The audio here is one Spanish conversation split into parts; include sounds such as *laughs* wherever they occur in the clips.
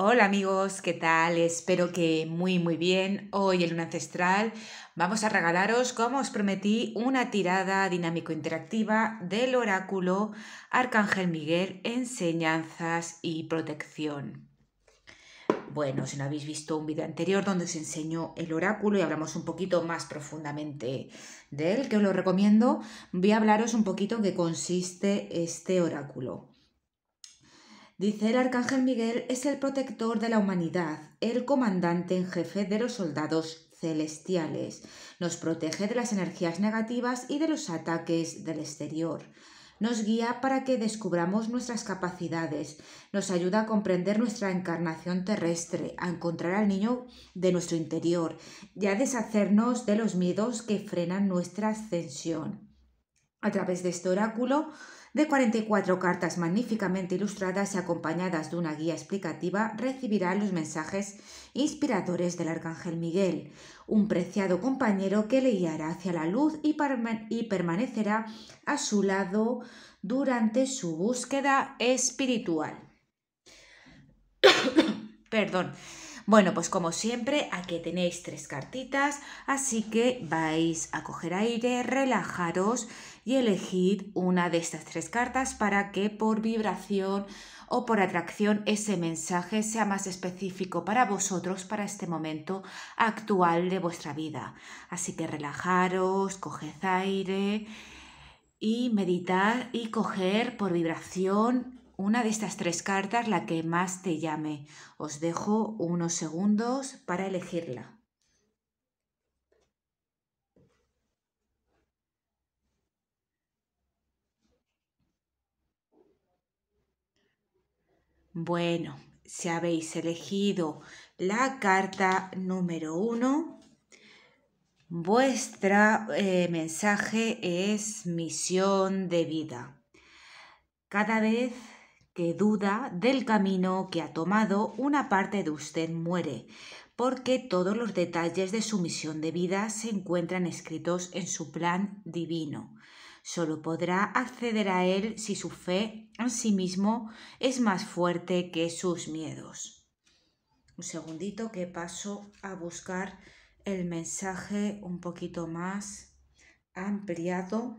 Hola amigos, ¿qué tal? Espero que muy muy bien. Hoy en Luna Ancestral vamos a regalaros, como os prometí, una tirada dinámico-interactiva del oráculo Arcángel Miguel, Enseñanzas y Protección. Bueno, si no habéis visto un vídeo anterior donde os enseñó el oráculo y hablamos un poquito más profundamente de él, que os lo recomiendo, voy a hablaros un poquito en qué consiste este oráculo. Dice el arcángel Miguel es el protector de la humanidad, el comandante en jefe de los soldados celestiales. Nos protege de las energías negativas y de los ataques del exterior. Nos guía para que descubramos nuestras capacidades, nos ayuda a comprender nuestra encarnación terrestre, a encontrar al niño de nuestro interior y a deshacernos de los miedos que frenan nuestra ascensión. A través de este oráculo de 44 cartas magníficamente ilustradas y acompañadas de una guía explicativa, recibirá los mensajes inspiradores del Arcángel Miguel, un preciado compañero que le guiará hacia la luz y, y permanecerá a su lado durante su búsqueda espiritual. *coughs* Perdón. Bueno, pues como siempre, aquí tenéis tres cartitas, así que vais a coger aire, relajaros y elegid una de estas tres cartas para que por vibración o por atracción ese mensaje sea más específico para vosotros para este momento actual de vuestra vida. Así que relajaros, coged aire y meditar y coger por vibración una de estas tres cartas la que más te llame. Os dejo unos segundos para elegirla. Bueno, si habéis elegido la carta número uno, vuestra eh, mensaje es misión de vida. Cada vez que duda del camino que ha tomado, una parte de usted muere, porque todos los detalles de su misión de vida se encuentran escritos en su plan divino. Solo podrá acceder a él si su fe en sí mismo es más fuerte que sus miedos. Un segundito que paso a buscar el mensaje un poquito más ampliado.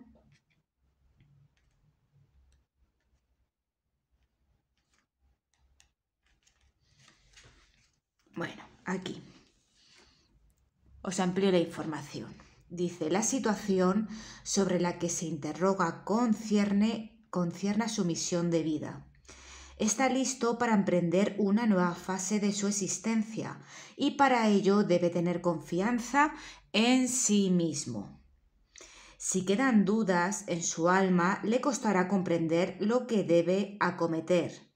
Bueno, aquí. Os amplio la información. Dice, la situación sobre la que se interroga concierne, concierne a su misión de vida. Está listo para emprender una nueva fase de su existencia y para ello debe tener confianza en sí mismo. Si quedan dudas en su alma, le costará comprender lo que debe acometer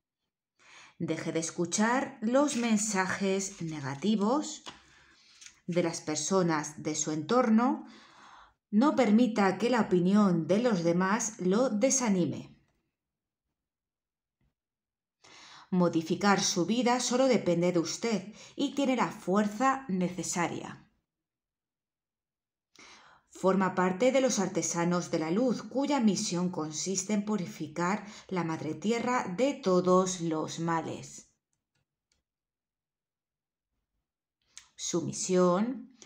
deje de escuchar los mensajes negativos de las personas de su entorno, no permita que la opinión de los demás lo desanime. Modificar su vida solo depende de usted y tiene la fuerza necesaria. Forma parte de los artesanos de la luz, cuya misión consiste en purificar la madre tierra de todos los males. Su misión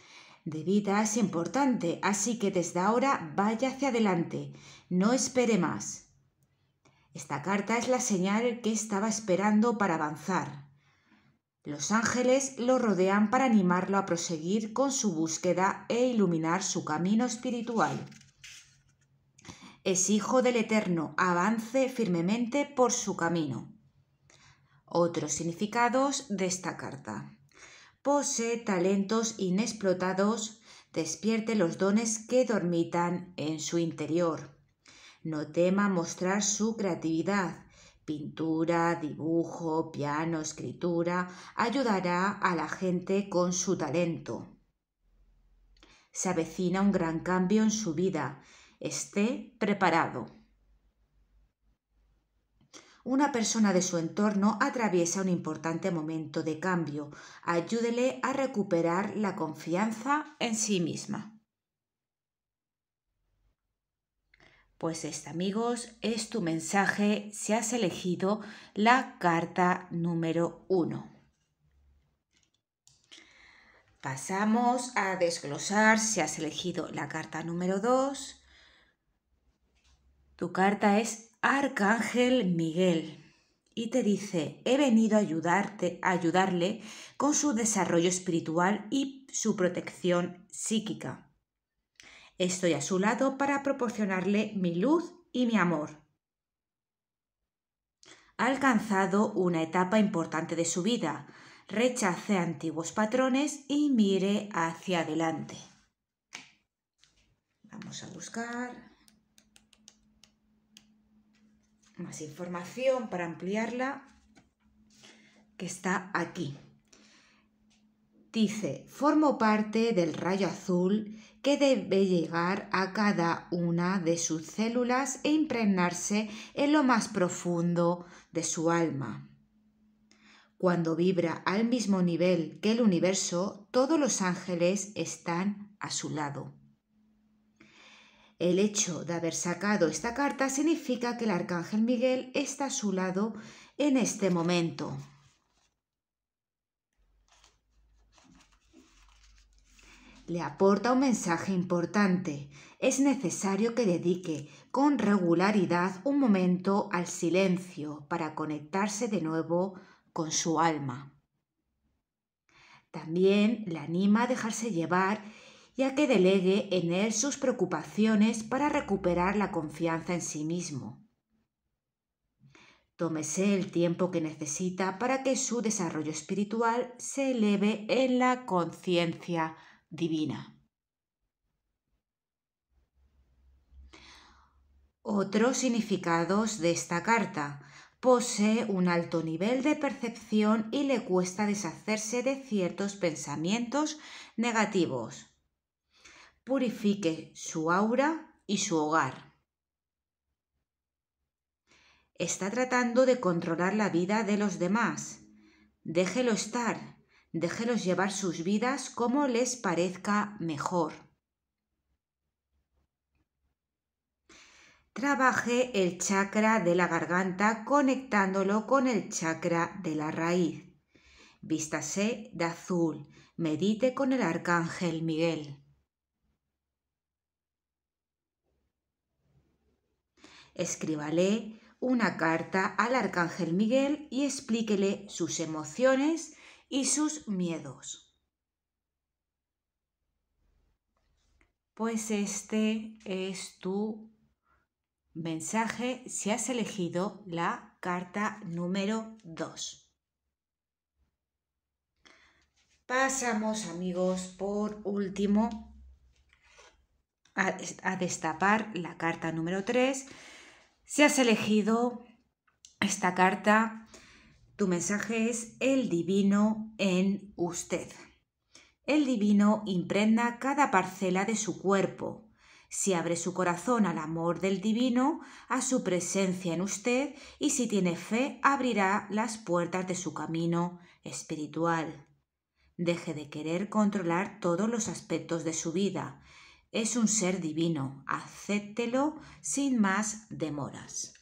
de vida es importante, así que desde ahora vaya hacia adelante, no espere más. Esta carta es la señal que estaba esperando para avanzar. Los ángeles lo rodean para animarlo a proseguir con su búsqueda e iluminar su camino espiritual. Es hijo del Eterno, avance firmemente por su camino. Otros significados de esta carta. Posee talentos inexplotados, despierte los dones que dormitan en su interior. No tema mostrar su creatividad Pintura, dibujo, piano, escritura, ayudará a la gente con su talento. Se avecina un gran cambio en su vida. Esté preparado. Una persona de su entorno atraviesa un importante momento de cambio. Ayúdele a recuperar la confianza en sí misma. Pues este, amigos, es tu mensaje si has elegido la carta número 1. Pasamos a desglosar si has elegido la carta número 2. Tu carta es Arcángel Miguel y te dice, he venido a ayudarte, a ayudarle con su desarrollo espiritual y su protección psíquica. Estoy a su lado para proporcionarle mi luz y mi amor. Ha alcanzado una etapa importante de su vida. Rechace antiguos patrones y mire hacia adelante. Vamos a buscar más información para ampliarla que está aquí. Dice, formo parte del rayo azul que debe llegar a cada una de sus células e impregnarse en lo más profundo de su alma. Cuando vibra al mismo nivel que el universo, todos los ángeles están a su lado. El hecho de haber sacado esta carta significa que el arcángel Miguel está a su lado en este momento. le aporta un mensaje importante. Es necesario que dedique con regularidad un momento al silencio para conectarse de nuevo con su alma. También le anima a dejarse llevar y a que delegue en él sus preocupaciones para recuperar la confianza en sí mismo. Tómese el tiempo que necesita para que su desarrollo espiritual se eleve en la conciencia divina. Otros significados de esta carta. Posee un alto nivel de percepción y le cuesta deshacerse de ciertos pensamientos negativos. Purifique su aura y su hogar. Está tratando de controlar la vida de los demás. Déjelo estar, Déjelos llevar sus vidas como les parezca mejor. Trabaje el chakra de la garganta conectándolo con el chakra de la raíz. Vístase de azul. Medite con el arcángel Miguel. Escríbale una carta al arcángel Miguel y explíquele sus emociones y sus miedos. Pues este es tu mensaje si has elegido la carta número 2. Pasamos amigos por último a, destapar la carta número 3. Si has elegido esta carta, tu mensaje es el divino en usted. El divino imprenda cada parcela de su cuerpo. Si abre su corazón al amor del divino, a su presencia en usted y si tiene fe, abrirá las puertas de su camino espiritual. Deje de querer controlar todos los aspectos de su vida. Es un ser divino. Acéptelo sin más demoras.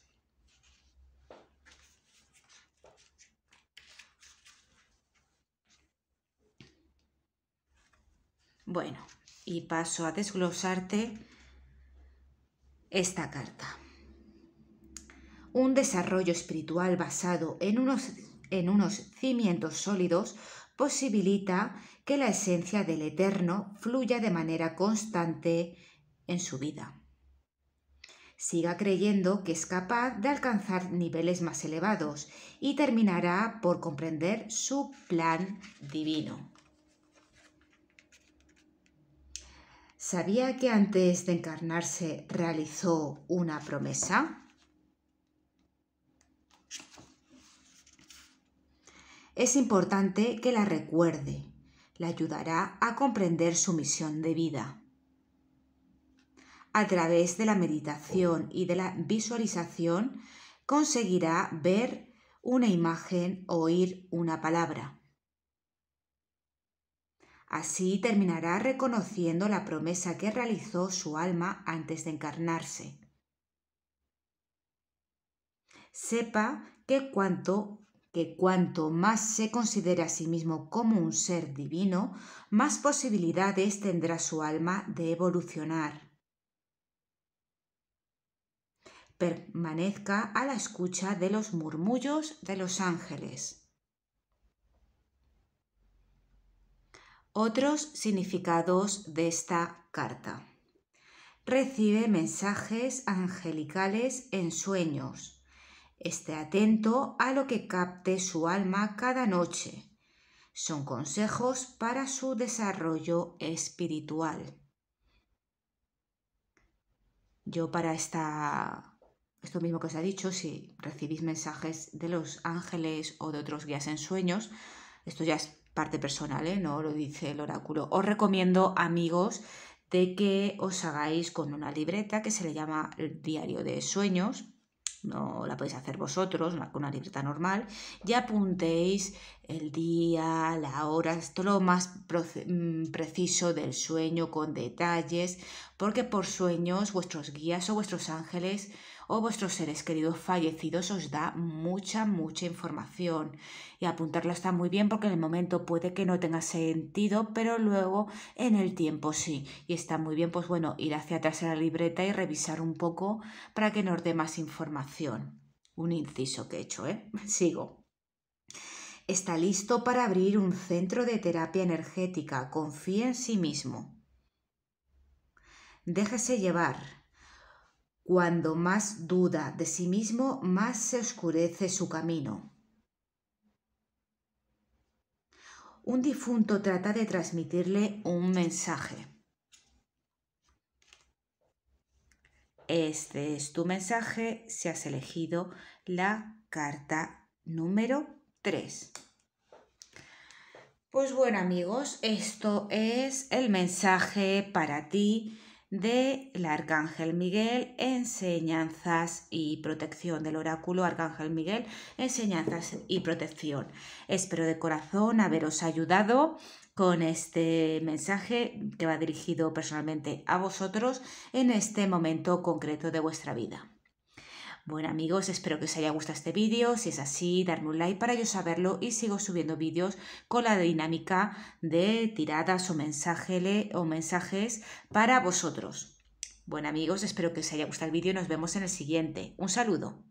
Bueno, y paso a desglosarte esta carta. Un desarrollo espiritual basado en unos, en unos cimientos sólidos posibilita que la esencia del eterno fluya de manera constante en su vida. Siga creyendo que es capaz de alcanzar niveles más elevados y terminará por comprender su plan divino. ¿Sabía que antes de encarnarse realizó una promesa? Es importante que la recuerde. La ayudará a comprender su misión de vida. A través de la meditación y de la visualización conseguirá ver una imagen o oír una palabra. Así terminará reconociendo la promesa que realizó su alma antes de encarnarse. Sepa que cuanto que cuanto más se considere a sí mismo como un ser divino, más posibilidades tendrá su alma de evolucionar. Permanezca a la escucha de los murmullos de los ángeles. Otros significados de esta carta. Recibe mensajes angelicales en sueños. Esté atento a lo que capte su alma cada noche. Son consejos para su desarrollo espiritual. Yo para esta, esto mismo que os he dicho, si recibís mensajes de los ángeles o de otros guías en sueños, esto ya es parte personal, ¿eh? no lo dice el oráculo. Os recomiendo, amigos, de que os hagáis con una libreta que se le llama el diario de sueños, no la podéis hacer vosotros, con una libreta normal, y apuntéis el día, la hora, esto lo más mm, preciso del sueño con detalles, porque por sueños vuestros guías o vuestros ángeles o oh, vuestros seres queridos fallecidos os da mucha, mucha información. Y apuntarla está muy bien porque en el momento puede que no tenga sentido, pero luego en el tiempo sí. Y está muy bien, pues bueno, ir hacia atrás a la libreta y revisar un poco para que nos dé más información. Un inciso que he hecho, ¿eh? *laughs* Sigo. Está listo para abrir un centro de terapia energética. Confía en sí mismo. Déjese llevar cuando más duda de sí mismo, más se oscurece su camino. Un difunto trata de transmitirle un mensaje. Este es tu mensaje si has elegido la carta número 3. Pues bueno amigos, esto es el mensaje para ti del Arcángel Miguel, enseñanzas y protección, del oráculo Arcángel Miguel, enseñanzas y protección. Espero de corazón haberos ayudado con este mensaje que va dirigido personalmente a vosotros en este momento concreto de vuestra vida. Bueno amigos, espero que os haya gustado este vídeo. Si es así, darme un like para yo saberlo y sigo subiendo vídeos con la dinámica de tiradas o, o mensajes para vosotros. Bueno amigos, espero que os haya gustado el vídeo y nos vemos en el siguiente. Un saludo.